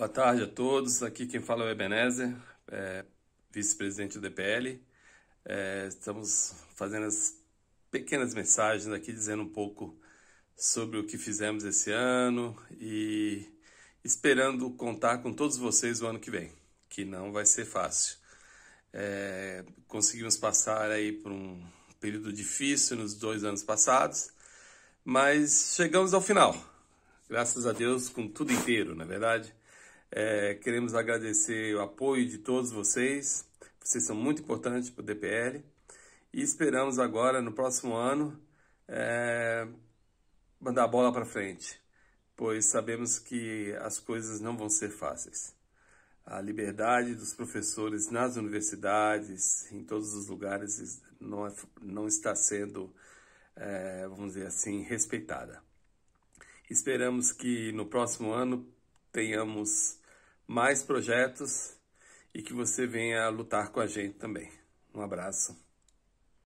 Boa tarde a todos. Aqui quem fala é o Ebenezer, é, vice-presidente do DPL. É, estamos fazendo as pequenas mensagens aqui dizendo um pouco sobre o que fizemos esse ano e esperando contar com todos vocês o ano que vem, que não vai ser fácil. É, conseguimos passar aí por um período difícil nos dois anos passados, mas chegamos ao final. Graças a Deus com tudo inteiro, na é verdade. É, queremos agradecer o apoio de todos vocês. Vocês são muito importantes para o DPL. E esperamos agora, no próximo ano, é, mandar a bola para frente, pois sabemos que as coisas não vão ser fáceis. A liberdade dos professores nas universidades, em todos os lugares, não, é, não está sendo, é, vamos dizer assim, respeitada. Esperamos que no próximo ano tenhamos mais projetos e que você venha lutar com a gente também. Um abraço.